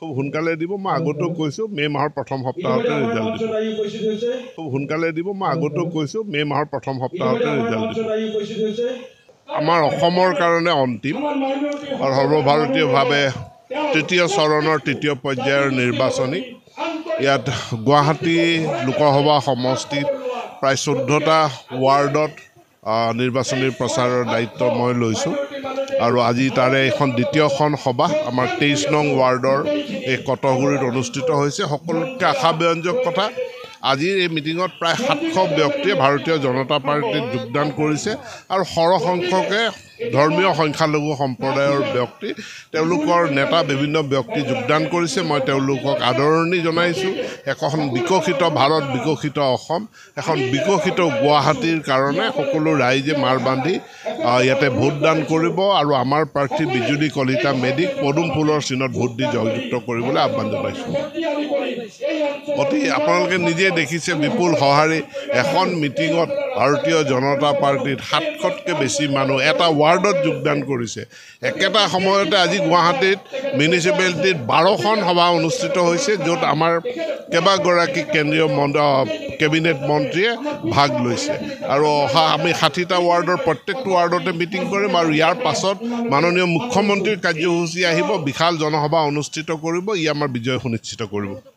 খুব সোনকালে দিব মই আগতেও কৈছোঁ মে' মাহৰ প্ৰথম সপ্তাহতে ৰিজাল্ট দিব খুব সোনকালে দিব মই আগতেও কৈছোঁ মে' মাহৰ প্ৰথম সপ্তাহতে ৰিজাল্ট দিব আমাৰ অসমৰ কাৰণে অন্তিম আৰু সৰ্বভাৰতীয়ভাৱে তৃতীয় চৰণৰ তৃতীয় পৰ্যায়ৰ নিৰ্বাচনী ইয়াত গুৱাহাটী লোকসভা সমষ্টিত প্ৰায় চৈধ্যটা ৱাৰ্ডত নিৰ্বাচনী প্ৰচাৰৰ দায়িত্ব মই লৈছোঁ আৰু আজি তাৰে এইখন দ্বিতীয়খন সভা আমাৰ তেইছ নং ৱাৰ্ডৰ এই কটগুৰিত অনুষ্ঠিত হৈছে সকলোতকৈ আশা আশাব্যঞ্জক কথা আজিৰ এই মিটিঙত প্ৰায় সাতশ ব্যক্তিয়ে ভাৰতীয় জনতা পাৰ্টীত যোগদান কৰিছে আৰু সৰহসংখ্যকে ধৰ্মীয় সংখ্যালঘু সম্প্ৰদায়ৰ ব্যক্তি তেওঁলোকৰ নেতা বিভিন্ন ব্যক্তি যোগদান কৰিছে মই তেওঁলোকক আদৰণি জনাইছোঁ এখন বিকশিত ভাৰত বিকশিত অসম এখন বিকশিত গুৱাহাটীৰ কাৰণে সকলো ৰাইজে মাৰ বান্ধি ইয়াতে ভোটদান কৰিব আৰু আমাৰ প্ৰাৰ্থী বিজুলী কলিতা মেডিক পদুম ফুলৰ চিনত ভোট দি জয়যুক্ত কৰিবলৈ আহ্বান জনাইছোঁ অতি আপোনালোকে নিজে দেখিছে বিপুল সঁহাৰি এখন মিটিঙত ভাৰতীয় জনতা পাৰ্টীত সাতশতকৈ বেছি মানুহ এটা ৱাৰ্ডত যোগদান কৰিছে একেটা সময়তে আজি গুৱাহাটীত মিউনিচিপেলিটিত বাৰখন সভা অনুষ্ঠিত হৈছে য'ত আমাৰ কেইবাগৰাকী কেন্দ্ৰীয় মন্ত কেবিনেট মন্ত্ৰীয়ে ভাগ লৈছে আৰু অহা আমি ষাঠিটা ৱাৰ্ডৰ প্ৰত্যেকটো ৱাৰ্ডতে মিটিং কৰিম আৰু ইয়াৰ পাছত মাননীয় মুখ্যমন্ত্ৰীৰ কাৰ্যসূচী আহিব বিশাল জনসভা অনুষ্ঠিত কৰিব ই আমাৰ বিজয় সুনিশ্চিত কৰিব